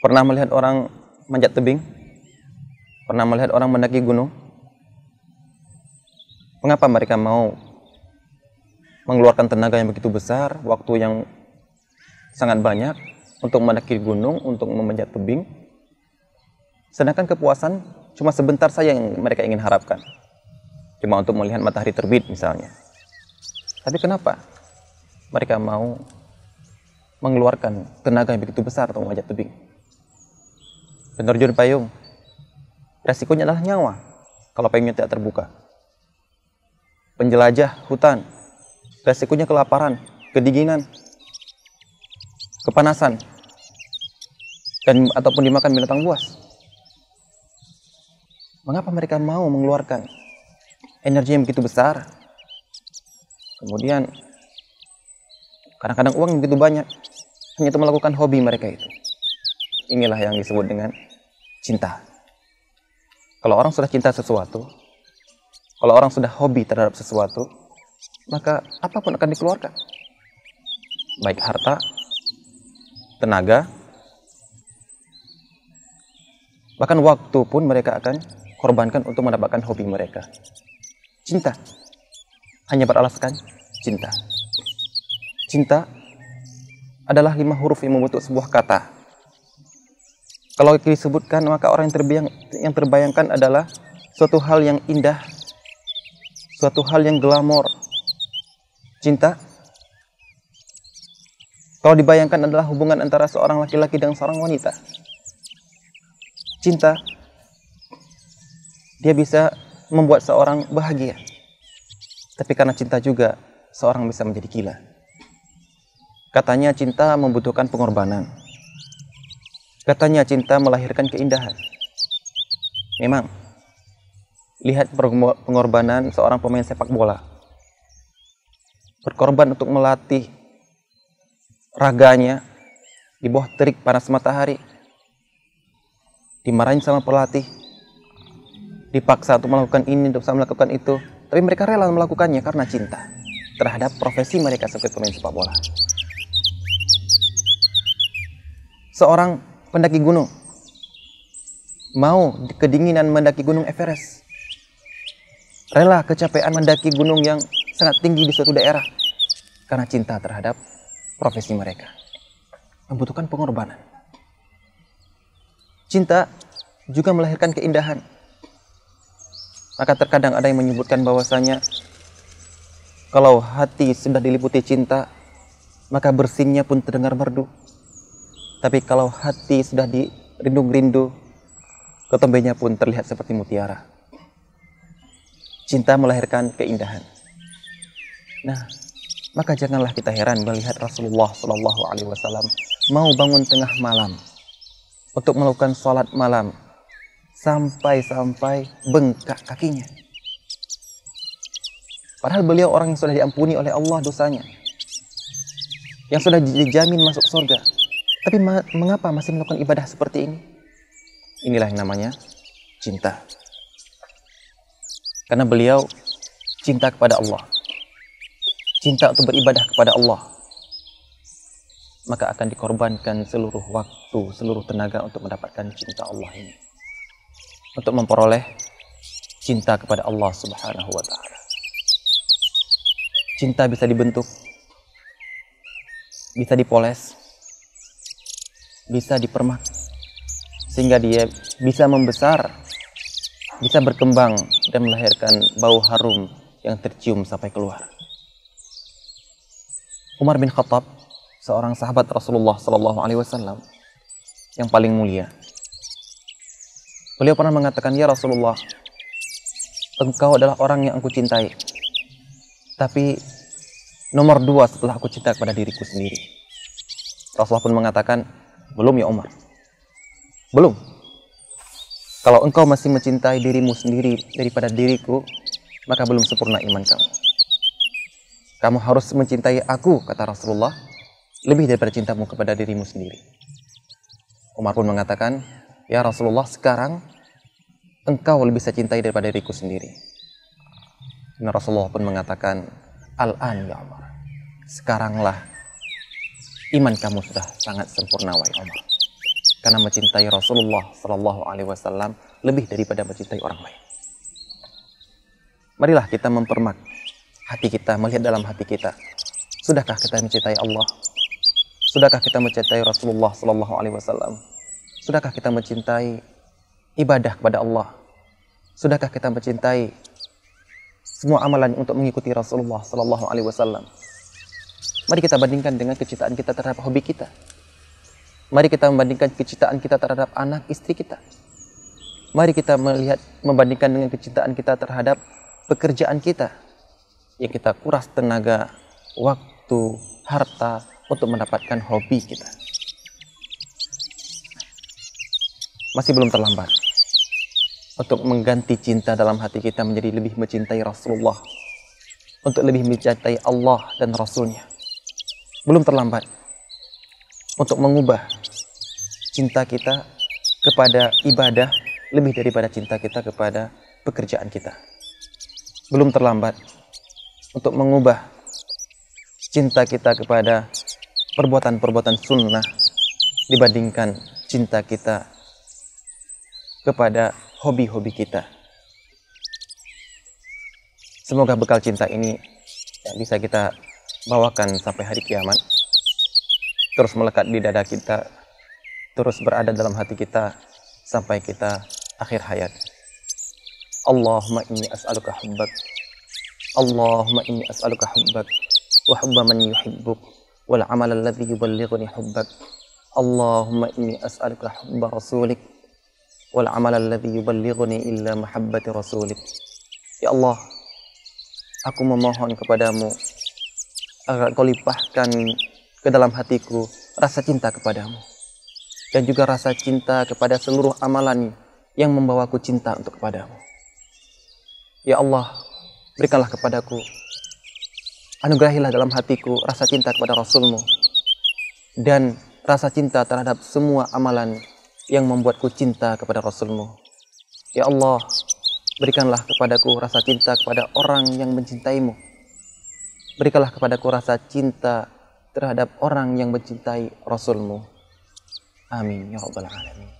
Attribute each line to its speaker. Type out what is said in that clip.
Speaker 1: Pernah melihat orang manjat tebing? Pernah melihat orang mendaki gunung? Mengapa mereka mau mengeluarkan tenaga yang begitu besar, waktu yang sangat banyak untuk mendaki gunung, untuk memanjat tebing? Sedangkan kepuasan cuma sebentar saja yang mereka ingin harapkan. Cuma untuk melihat matahari terbit misalnya. Tapi kenapa mereka mau mengeluarkan tenaga yang begitu besar untuk memanjat tebing? penerjun payung resikonya adalah nyawa kalau payungnya tidak terbuka penjelajah hutan resikonya kelaparan kedinginan kepanasan dan ataupun dimakan binatang buas mengapa mereka mau mengeluarkan energi yang begitu besar kemudian kadang-kadang uang begitu banyak hanya untuk melakukan hobi mereka itu inilah yang disebut dengan cinta. Kalau orang sudah cinta sesuatu, kalau orang sudah hobi terhadap sesuatu, maka apapun akan dikeluarkan. Baik harta, tenaga, bahkan waktu pun mereka akan korbankan untuk mendapatkan hobi mereka. Cinta. Hanya beralaskan cinta. Cinta adalah lima huruf yang membentuk sebuah kata kalau disebutkan maka orang yang terbayang yang terbayangkan adalah suatu hal yang indah, suatu hal yang glamor. Cinta kalau dibayangkan adalah hubungan antara seorang laki-laki dengan seorang wanita. Cinta dia bisa membuat seorang bahagia. Tapi karena cinta juga seorang bisa menjadi gila. Katanya cinta membutuhkan pengorbanan. Katanya cinta melahirkan keindahan. Memang, lihat pengorbanan seorang pemain sepak bola. Berkorban untuk melatih raganya di bawah terik panas matahari. Dimarahin sama pelatih. Dipaksa untuk melakukan ini, untuk bisa melakukan itu. Tapi mereka rela melakukannya karena cinta terhadap profesi mereka sebagai pemain sepak bola. Seorang pendaki gunung. Mau kedinginan mendaki gunung Everest. Rela kecapean mendaki gunung yang sangat tinggi di suatu daerah karena cinta terhadap profesi mereka. Membutuhkan pengorbanan. Cinta juga melahirkan keindahan. Maka terkadang ada yang menyebutkan bahwasanya kalau hati sudah diliputi cinta, maka bersinnya pun terdengar merdu. Tapi kalau hati sudah dirindung-rindu, ketombenya pun terlihat seperti mutiara. Cinta melahirkan keindahan. Nah, maka janganlah kita heran melihat Rasulullah Shallallahu Alaihi Wasallam mau bangun tengah malam untuk melakukan sholat malam sampai-sampai bengkak kakinya. Padahal beliau orang yang sudah diampuni oleh Allah dosanya. Yang sudah dijamin masuk surga. Tapi ma mengapa masih melakukan ibadah seperti ini? Inilah yang namanya cinta. Karena beliau cinta kepada Allah. Cinta untuk beribadah kepada Allah. Maka akan dikorbankan seluruh waktu, seluruh tenaga untuk mendapatkan cinta Allah ini. Untuk memperoleh cinta kepada Allah Subhanahu wa taala. Cinta bisa dibentuk, bisa dipoles, bisa dipermak sehingga dia bisa membesar, bisa berkembang dan melahirkan bau harum yang tercium sampai keluar. Umar bin Khattab, seorang sahabat Rasulullah Shallallahu Alaihi Wasallam yang paling mulia. Beliau pernah mengatakan, ya Rasulullah, engkau adalah orang yang aku cintai, tapi nomor dua setelah aku cinta kepada diriku sendiri. Rasulullah pun mengatakan, belum ya Umar? Belum. Kalau engkau masih mencintai dirimu sendiri daripada diriku, maka belum sempurna iman kamu. Kamu harus mencintai aku, kata Rasulullah, lebih daripada cintamu kepada dirimu sendiri. Umar pun mengatakan, Ya Rasulullah, sekarang engkau lebih saya cintai daripada diriku sendiri. Dan Rasulullah pun mengatakan, Al-an ya Umar, sekaranglah iman kamu sudah sangat sempurna wahai Umar. Karena mencintai Rasulullah Shallallahu Alaihi Wasallam lebih daripada mencintai orang lain. Marilah kita mempermak hati kita, melihat dalam hati kita. Sudahkah kita mencintai Allah? Sudahkah kita mencintai Rasulullah Shallallahu Alaihi Wasallam? Sudahkah kita mencintai ibadah kepada Allah? Sudahkah kita mencintai semua amalan untuk mengikuti Rasulullah Shallallahu Alaihi Wasallam? Mari kita bandingkan dengan kecintaan kita terhadap hobi kita. Mari kita membandingkan kecintaan kita terhadap anak istri kita. Mari kita melihat membandingkan dengan kecintaan kita terhadap pekerjaan kita yang kita kuras tenaga, waktu, harta untuk mendapatkan hobi kita. Masih belum terlambat untuk mengganti cinta dalam hati kita menjadi lebih mencintai Rasulullah, untuk lebih mencintai Allah dan Rasulnya belum terlambat untuk mengubah cinta kita kepada ibadah lebih daripada cinta kita kepada pekerjaan kita. Belum terlambat untuk mengubah cinta kita kepada perbuatan-perbuatan sunnah dibandingkan cinta kita kepada hobi-hobi kita. Semoga bekal cinta ini bisa kita bawakan sampai hari kiamat terus melekat di dada kita terus berada dalam hati kita sampai kita akhir hayat Allahumma inni as'aluka hubbak Allahumma inni as'aluka hubbak wa hubba man yuhibbuk wal amal alladhi yuballighuni hubbak Allahumma inni as'aluka hubba rasulik wal amal alladhi yuballighuni illa mahabbati rasulik Ya Allah aku memohon kepadamu agar kau limpahkan ke dalam hatiku rasa cinta kepadamu dan juga rasa cinta kepada seluruh amalan yang membawaku cinta untuk kepadamu. Ya Allah, berikanlah kepadaku anugerahilah dalam hatiku rasa cinta kepada Rasulmu dan rasa cinta terhadap semua amalan yang membuatku cinta kepada Rasulmu. Ya Allah, berikanlah kepadaku rasa cinta kepada orang yang mencintaimu Berikanlah kepadaku rasa cinta terhadap orang yang mencintai Rasulmu. Amin. Ya Rabbal Alamin.